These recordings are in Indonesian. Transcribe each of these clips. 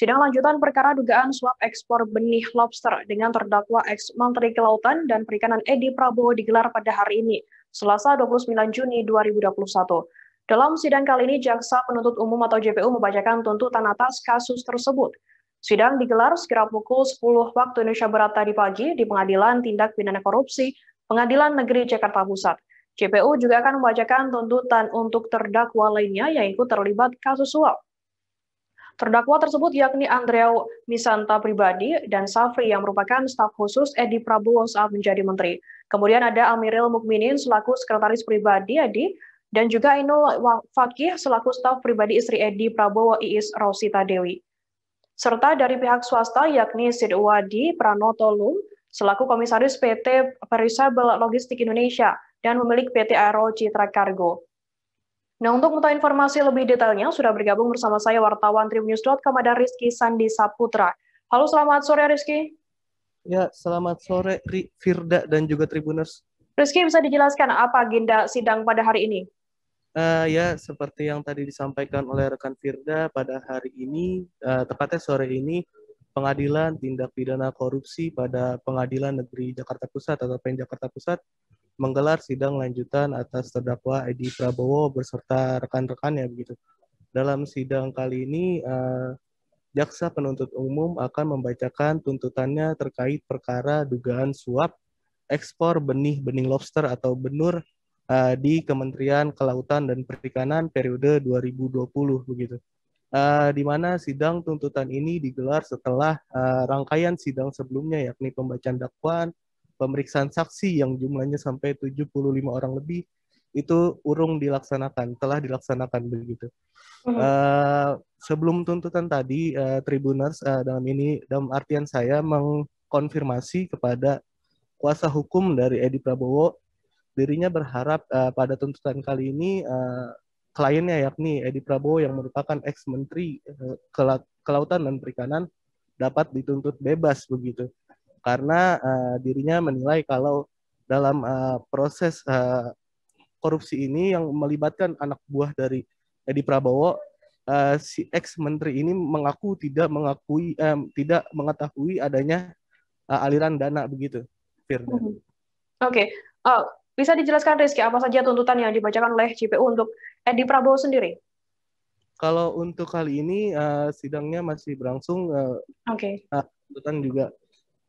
Sidang lanjutan perkara dugaan suap ekspor benih lobster dengan terdakwa ex-Menteri Kelautan dan Perikanan Edi Prabowo digelar pada hari ini, Selasa 29 Juni 2021. Dalam sidang kali ini, Jaksa Penuntut Umum atau JPU membacakan tuntutan atas kasus tersebut. Sidang digelar sekitar pukul 10 waktu Indonesia Barat tadi pagi di Pengadilan Tindak Pidana Korupsi, Pengadilan Negeri Jakarta Pusat. JPU juga akan membacakan tuntutan untuk terdakwa lainnya yang ikut terlibat kasus suap. Terdakwa tersebut yakni Andreu Misanta pribadi dan Safri yang merupakan staf khusus Edi Prabowo saat menjadi menteri. Kemudian ada Amiril Mukminin selaku sekretaris pribadi Edi dan juga Ainul Fakih selaku staf pribadi istri Edi Prabowo Iis Rosita Dewi. Serta dari pihak swasta yakni Sidwadi Pranoto Lum selaku komisaris PT Perisabel Logistik Indonesia dan memiliki PT Aero Citra Cargo. Nah, untuk mengetahui informasi lebih detailnya, sudah bergabung bersama saya wartawan Tribunnews.com ada Rizky Sandi Saputra. Halo, selamat sore Rizky. Ya, selamat sore Firda dan juga Tribuners. Rizky, bisa dijelaskan apa agenda sidang pada hari ini? Uh, ya, seperti yang tadi disampaikan oleh rekan Firda, pada hari ini, uh, tepatnya sore ini, pengadilan tindak pidana korupsi pada Pengadilan Negeri Jakarta Pusat atau PN Jakarta Pusat menggelar sidang lanjutan atas terdakwa Edi Prabowo berserta rekan-rekannya begitu. Dalam sidang kali ini uh, jaksa penuntut umum akan membacakan tuntutannya terkait perkara dugaan suap ekspor benih bening lobster atau benur uh, di Kementerian Kelautan dan Perikanan periode 2020 begitu. Uh, di mana sidang tuntutan ini digelar setelah uh, rangkaian sidang sebelumnya yakni pembacaan dakwaan, pemeriksaan saksi yang jumlahnya sampai 75 orang lebih itu urung dilaksanakan, telah dilaksanakan begitu. Uh, -huh. uh sebelum tuntutan tadi, uh, eh, Tribuners uh, eh, dalam ini dalam artian saya mengkonfirmasi kepada kuasa hukum dari Edi Prabowo, dirinya berharap uh, pada tuntutan kali ini uh, kliennya yakni Edi Prabowo yang merupakan ex Menteri uh, Kelautan dan Perikanan dapat dituntut bebas begitu karena uh, dirinya menilai kalau dalam uh, proses uh, korupsi ini yang melibatkan anak buah dari Edi Prabowo uh, si ex menteri ini mengaku tidak mengakui uh, tidak mengetahui adanya uh, aliran dana begitu Firda. Hmm. Oke. Okay. Uh, bisa dijelaskan Rizky apa saja tuntutan yang dibacakan oleh JPU untuk Edi Prabowo sendiri? Kalau untuk kali ini uh, sidangnya masih berlangsung. Uh, Oke. Okay. Uh, tuntutan juga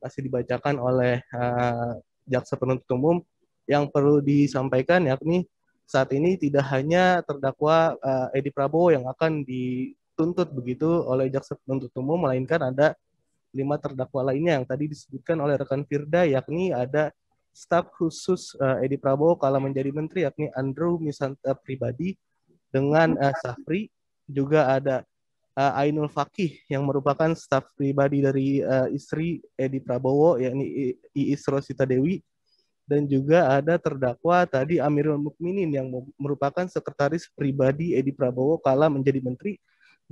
masih dibacakan oleh uh, jaksa penuntut umum yang perlu disampaikan yakni saat ini tidak hanya terdakwa uh, Edi Prabowo yang akan dituntut begitu oleh jaksa penuntut umum melainkan ada lima terdakwa lainnya yang tadi disebutkan oleh rekan Firda yakni ada staf khusus uh, Edi Prabowo kala menjadi menteri yakni Andrew Misanta pribadi dengan uh, Safri juga ada uh, Ainul Fakih yang merupakan staf pribadi dari uh, istri Edi Prabowo yakni Iis Rosita Dewi dan juga ada terdakwa tadi Amirul Mukminin yang merupakan sekretaris pribadi Edi Prabowo kala menjadi menteri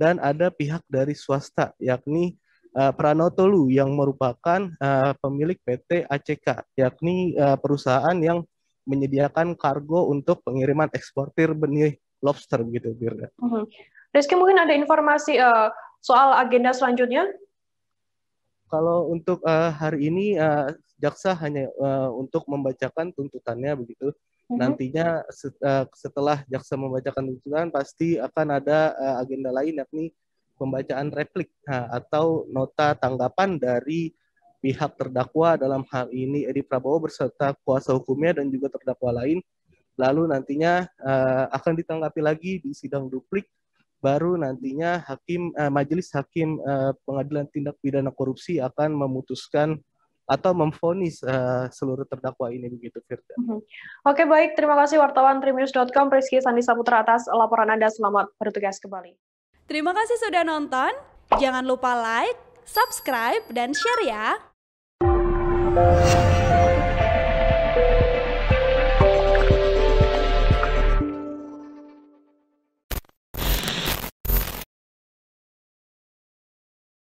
dan ada pihak dari swasta yakni uh, eh, Lu yang merupakan uh, pemilik PT ACK yakni uh, perusahaan yang menyediakan kargo untuk pengiriman eksportir benih lobster gitu Birda. Uh mhm. -huh. Rizky mungkin ada informasi uh, soal agenda selanjutnya? Kalau untuk uh, hari ini uh, jaksa hanya uh, untuk membacakan tuntutannya begitu. Mm-hmm. Nantinya set, uh, setelah jaksa membacakan tuntutan pasti akan ada uh, agenda lain yakni pembacaan replik nah, atau nota tanggapan dari pihak terdakwa dalam hal ini Edi Prabowo berserta kuasa hukumnya dan juga terdakwa lain lalu nantinya uh, akan ditanggapi lagi di sidang duplik baru nantinya hakim eh, majelis hakim eh, pengadilan tindak pidana korupsi akan memutuskan atau memfonis uh, seluruh terdakwa ini begitu Firda. Mm -hmm. Oke baik, terima kasih wartawan trimius.com Rizky Sandi Saputra atas laporan Anda. Selamat bertugas kembali. Terima kasih sudah nonton. Jangan lupa like, subscribe, dan share ya.